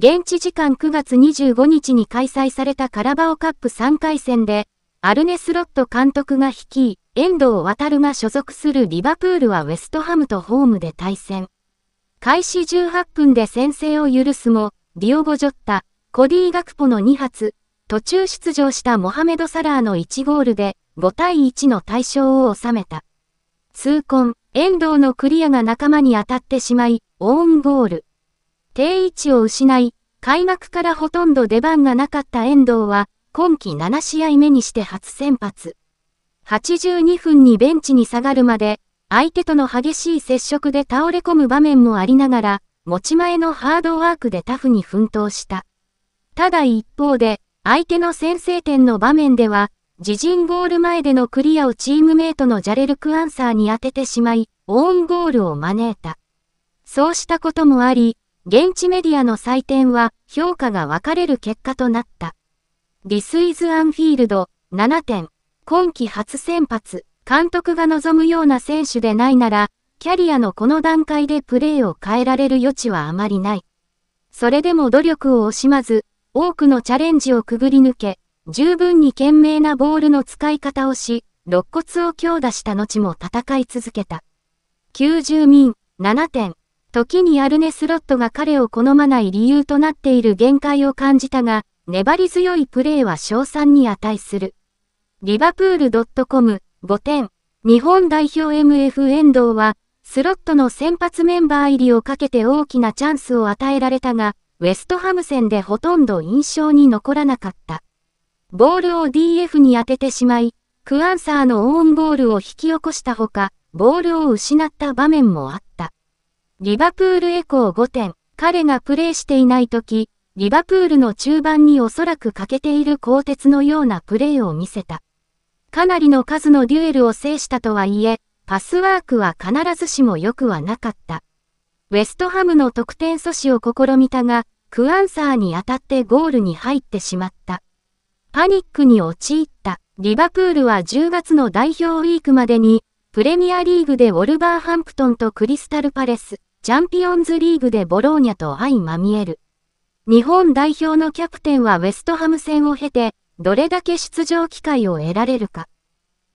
現地時間9月25日に開催されたカラバオカップ3回戦で、アルネスロット監督が率い、遠藤航が所属するリバプールはウェストハムとホームで対戦。開始18分で先制を許すも、ディオゴ・ジョッタ、コディ・ガクポの2発、途中出場したモハメド・サラーの1ゴールで、5対1の対象を収めた。痛恨、遠藤のクリアが仲間に当たってしまい、オウンゴール。定位置を失い、開幕からほとんど出番がなかった遠藤は、今季7試合目にして初先発。82分にベンチに下がるまで、相手との激しい接触で倒れ込む場面もありながら、持ち前のハードワークでタフに奮闘した。ただ一方で、相手の先制点の場面では、自陣ゴール前でのクリアをチームメイトのジャレルクアンサーに当ててしまい、オウンゴールを招いた。そうしたこともあり、現地メディアの採点は評価が分かれる結果となった。This is Anfield 7点。今季初先発、監督が望むような選手でないなら、キャリアのこの段階でプレーを変えられる余地はあまりない。それでも努力を惜しまず、多くのチャレンジをくぐり抜け、十分に賢明なボールの使い方をし、肋骨を強打した後も戦い続けた。90民、7点。時にアルネスロットが彼を好まない理由となっている限界を感じたが、粘り強いプレーは賞賛に値する。リバプール .com 5点。日本代表 MF 遠藤は、スロットの先発メンバー入りをかけて大きなチャンスを与えられたが、ウェストハム戦でほとんど印象に残らなかった。ボールを DF に当ててしまい、クアンサーのオウンボールを引き起こしたほか、ボールを失った場面もあった。リバプールエコー5点。彼がプレーしていない時、リバプールの中盤におそらく欠けている鋼鉄のようなプレーを見せた。かなりの数のデュエルを制したとはいえ、パスワークは必ずしも良くはなかった。ウェストハムの得点阻止を試みたが、クアンサーに当たってゴールに入ってしまった。パニックに陥った。リバプールは10月の代表ウィークまでに、プレミアリーグでウォルバーハンプトンとクリスタルパレス、チャンピオンズリーグでボローニャと相まみえる。日本代表のキャプテンはウェストハム戦を経て、どれだけ出場機会を得られるか。